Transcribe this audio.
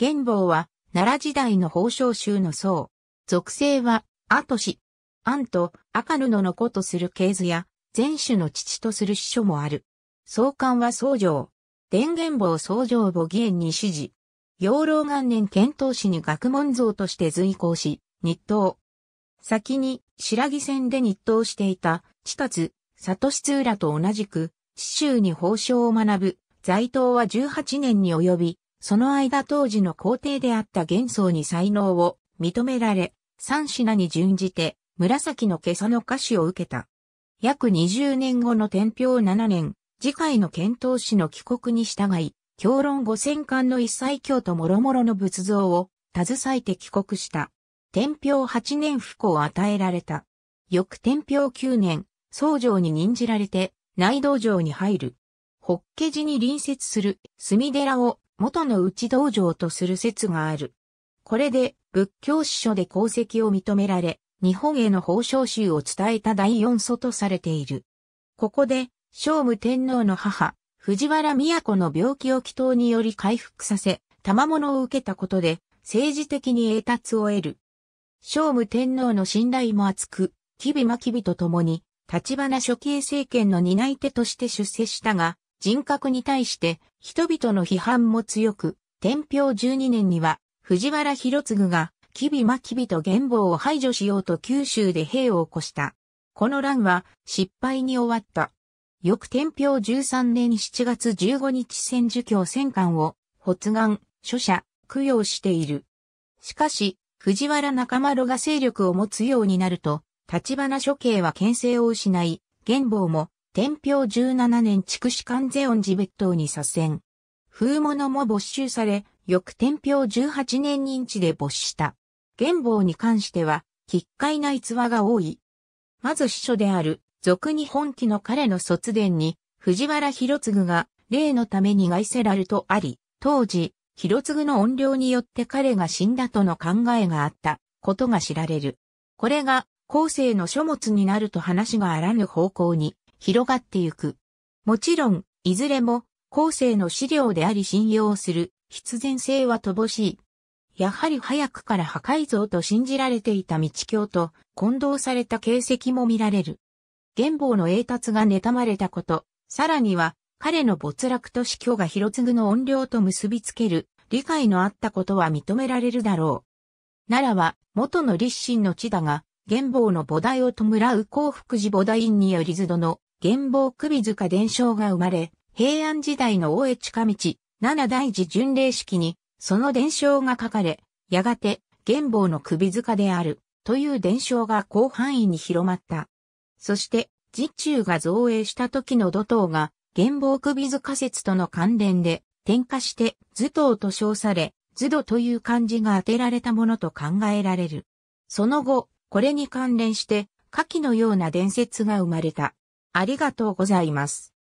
元宝は、奈良時代の宝生宗の僧。属性は、アトシ。アンと赤布の子とする系図や、前種の父とする師書もある。創刊は僧上。伝元坊僧上母義縁に指示。養老元年遣唐使に学問像として随行し、日東。先に白木線で日東していた、地達、里室浦と同じく、地州に法生を学ぶ、在東は18年に及び、その間当時の皇帝であった玄宗に才能を認められ、三品に準じて、紫の袈裟の歌詞を受けた。約20年後の天平7年、次回の遣唐使の帰国に従い、教論五千巻の一切教と諸々の仏像を携えて帰国した。天平8年不幸を与えられた。翌天平9年、僧城に任じられて内道城に入る。法華寺に隣接する墨寺を元の内道場とする説がある。これで仏教史書で功績を認められ、日本への報奨集を伝えた第四祖とされている。ここで、聖武天皇の母、藤原都の病気を祈祷により回復させ、賜物を受けたことで、政治的に栄達を得る。聖武天皇の信頼も厚く、吉備真備と共に、立花処刑政権の担い手として出世したが、人格に対して人々の批判も強く、天平12年には藤原博次が、吉備真備と元望を排除しようと九州で兵を起こした。この乱は失敗に終わった。翌天平13年7月15日戦儒教戦艦を発願、書者、供養している。しかし、藤原中丸が勢力を持つようになると、立花処刑は牽制を失い、元望も天平17年筑紫関税音寺別当に左遷。風物も没収され、翌天平18年認知で没した。元宝に関しては、奇怪な逸話が多い。まず司書である、俗に本記の彼の卒伝に、藤原広次が、例のために外せらるとあり、当時、広次の怨霊によって彼が死んだとの考えがあったことが知られる。これが後世の書物になると話があらぬ方向に広がってゆく。もちろん、いずれも、後世の資料であり信用する必然性は乏しい。やはり早くから破壊像と信じられていた道教と混同された形跡も見られる。元宝の栄達が妬まれたこと、さらには彼の没落と死去が広継ぐの怨霊と結びつける理解のあったことは認められるだろう。奈良は元の立身の地だが、元宝の菩提を弔う幸福寺菩提院によりずどの現望首塚伝承が生まれ、平安時代の大江近道、七大寺巡礼式に、その伝承が書かれ、やがて、現望の首塚である、という伝承が広範囲に広まった。そして、実中が造営した時の土塔が、現望首塚説との関連で、点火して、図塔と称され、図土という漢字が当てられたものと考えられる。その後、これに関連して、下記のような伝説が生まれた。ありがとうございます。